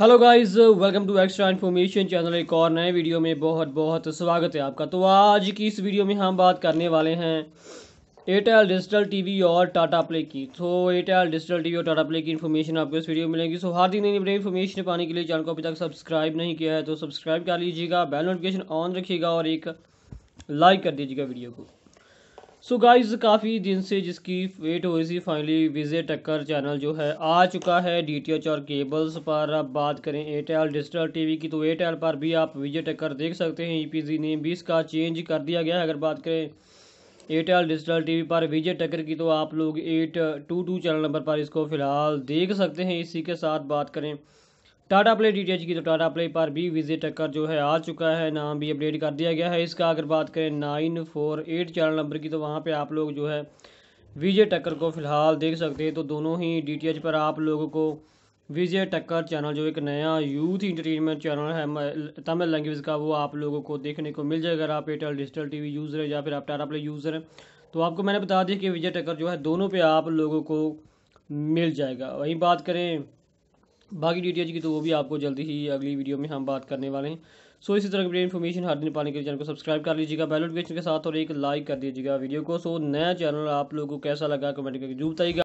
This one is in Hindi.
hello guys welcome to extra information channel एक और नए वीडियो में बहुत बहुत स्वागत है आपका तो आज की इस वीडियो में हम बात करने वाले हैं एयरटेल डिजिटल टीवी और टाटा प्ले की तो एयरटेल डिजिटल टीवी और टाटा प्ले की इन्फॉर्मेशन आपको इस वीडियो में मिलेगी सो हर दिन नई इन्फॉर्मेशन पाने के लिए चैनल को अभी तक सब्सक्राइब नहीं किया है तो सब्सक्राइब कर लीजिएगा बेल नोटिफिकेशन ऑन रखिएगा और एक लाइक कर दीजिएगा वीडियो को सो गाइस काफ़ी दिन से जिसकी वेट हुई थी फाइनली विजय टक्कर चैनल जो है आ चुका है डीटीएच और केबल्स पर अब बात करें एयरटेल डिजिटल टीवी की तो एयरटेल पर भी आप विजय टक्कर देख सकते हैं ईपीजी e नेम भी इसका चेंज कर दिया गया है अगर बात करें एयरटेल डिजिटल टीवी पर विजय टक्कर की तो आप लोग eight two two channel number पर इसको फिलहाल देख सकते हैं इसी के साथ बात करें टाटा प्ले डी की तो टाटा प्ले पर भी विजय टक्कर जो है आ चुका है नाम भी अपडेट कर दिया गया है इसका अगर बात करें nine four eight channel number की तो वहाँ पे आप लोग जो है विजय टक्कर को फ़िलहाल देख सकते हैं तो दोनों ही डी पर आप लोगों को विजय टक्कर चैनल जो एक नया यूथ इंटरटेनमेंट चैनल है तमिल लैंग्वेज का वो आप लोगों को देखने को मिल जाएगा अगर आप एयरटेल डिजिटल टी यूज़र हैं या फिर आप टाटा प्ले यूज़र हैं तो आपको मैंने बता दिया कि विजय टक्कर जो है दोनों पर आप लोगों को मिल जाएगा वहीं बात करें बाकी डिटेल्स की तो वो भी आपको जल्दी ही अगली वीडियो में हम बात करने वाले हैं सो इसी तरह की इन्फॉर्मेशन हर दिन पाने के लिए चैनल को सब्सक्राइब कर लीजिएगा बेल नोटिफिकेशन के साथ और एक लाइक कर दीजिएगा वीडियो को सो नया चैनल आप लोगों को कैसा लगा कमेंट करके जरूर बताइएगा